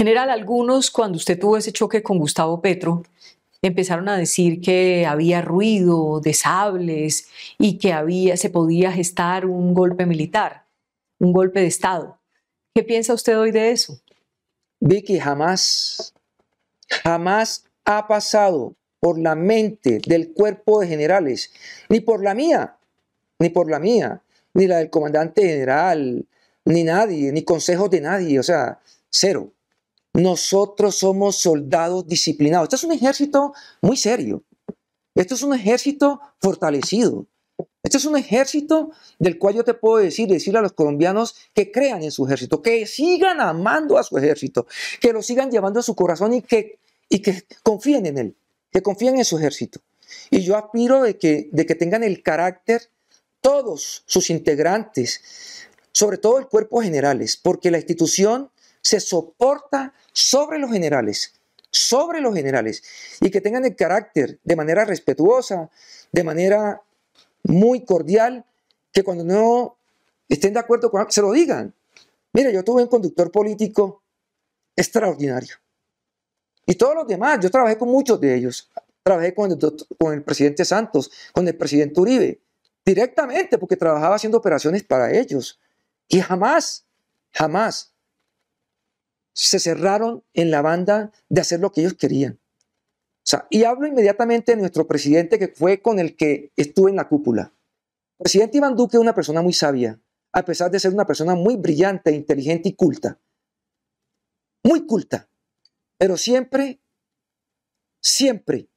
General, algunos cuando usted tuvo ese choque con Gustavo Petro, empezaron a decir que había ruido de sables y que había, se podía gestar un golpe militar, un golpe de Estado. ¿Qué piensa usted hoy de eso? Vicky, jamás, jamás ha pasado por la mente del cuerpo de generales, ni por la mía, ni por la mía, ni la del comandante general, ni nadie, ni consejos de nadie, o sea, cero nosotros somos soldados disciplinados. Este es un ejército muy serio. Este es un ejército fortalecido. Este es un ejército del cual yo te puedo decir, decirle a los colombianos que crean en su ejército, que sigan amando a su ejército, que lo sigan llevando a su corazón y que, y que confíen en él, que confíen en su ejército. Y yo aspiro de que, de que tengan el carácter todos sus integrantes, sobre todo el cuerpo generales, porque la institución se soporta sobre los generales, sobre los generales, y que tengan el carácter de manera respetuosa, de manera muy cordial, que cuando no estén de acuerdo con se lo digan. Mira, yo tuve un conductor político extraordinario. Y todos los demás, yo trabajé con muchos de ellos. Trabajé con con el presidente Santos, con el presidente Uribe, directamente porque trabajaba haciendo operaciones para ellos. Y jamás, jamás se cerraron en la banda de hacer lo que ellos querían. y hablo inmediatamente de nuestro presidente, que fue con el que estuve en la cúpula. El presidente Iván Duque es una persona muy sabia, a pesar de ser una persona muy brillante, inteligente y culta. Muy culta, pero siempre, siempre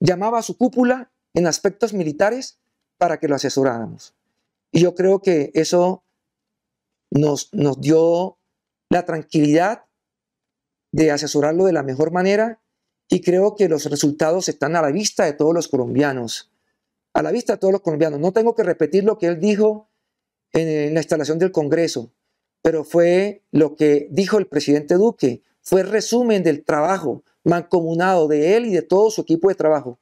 llamaba a su cúpula en aspectos militares para que lo asesoráramos. Y yo creo que eso nos, nos dio la tranquilidad de asesorarlo de la mejor manera y creo que los resultados están a la vista de todos los colombianos. A la vista de todos los colombianos. No tengo que repetir lo que él dijo en la instalación del Congreso, pero fue lo que dijo el presidente Duque. Fue resumen del trabajo mancomunado de él y de todo su equipo de trabajo.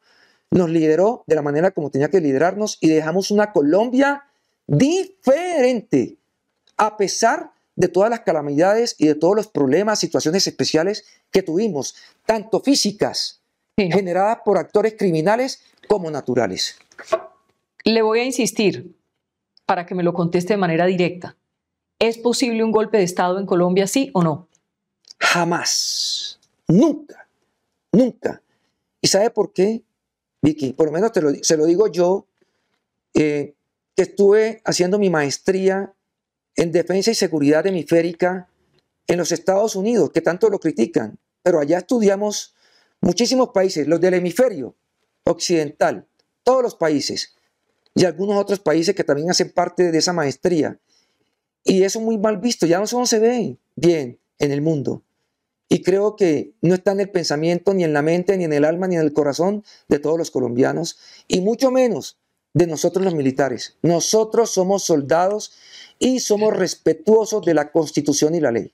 Nos lideró de la manera como tenía que liderarnos y dejamos una Colombia diferente, a pesar de todas las calamidades y de todos los problemas, situaciones especiales que tuvimos, tanto físicas generadas por actores criminales como naturales. Le voy a insistir para que me lo conteste de manera directa. ¿Es posible un golpe de Estado en Colombia, sí o no? Jamás. Nunca. Nunca. ¿Y sabe por qué, Vicky? Por lo menos te lo, se lo digo yo, eh, que estuve haciendo mi maestría en defensa y seguridad hemisférica en los Estados Unidos, que tanto lo critican, pero allá estudiamos muchísimos países, los del hemisferio occidental, todos los países, y algunos otros países que también hacen parte de esa maestría. Y eso muy mal visto, ya no solo se ve bien en el mundo. Y creo que no está en el pensamiento, ni en la mente, ni en el alma, ni en el corazón de todos los colombianos, y mucho menos de nosotros los militares. Nosotros somos soldados y somos respetuosos de la Constitución y la ley.